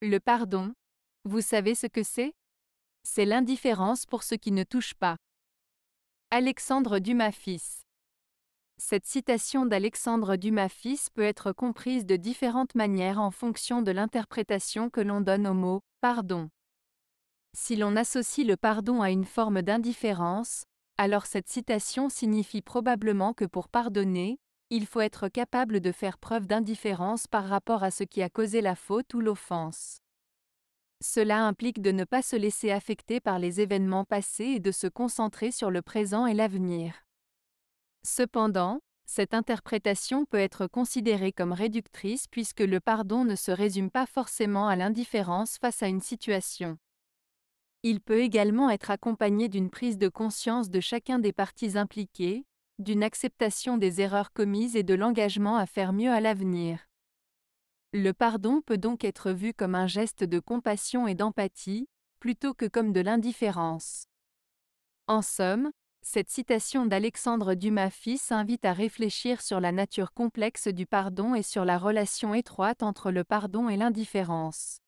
Le pardon, vous savez ce que c'est C'est l'indifférence pour ce qui ne touche pas. Alexandre Dumas-Fils Cette citation d'Alexandre Dumas-Fils peut être comprise de différentes manières en fonction de l'interprétation que l'on donne au mot pardon. Si l'on associe le pardon à une forme d'indifférence, alors cette citation signifie probablement que pour pardonner, il faut être capable de faire preuve d'indifférence par rapport à ce qui a causé la faute ou l'offense. Cela implique de ne pas se laisser affecter par les événements passés et de se concentrer sur le présent et l'avenir. Cependant, cette interprétation peut être considérée comme réductrice puisque le pardon ne se résume pas forcément à l'indifférence face à une situation. Il peut également être accompagné d'une prise de conscience de chacun des parties impliquées, d'une acceptation des erreurs commises et de l'engagement à faire mieux à l'avenir. Le pardon peut donc être vu comme un geste de compassion et d'empathie, plutôt que comme de l'indifférence. En somme, cette citation d'Alexandre Dumas fils invite à réfléchir sur la nature complexe du pardon et sur la relation étroite entre le pardon et l'indifférence.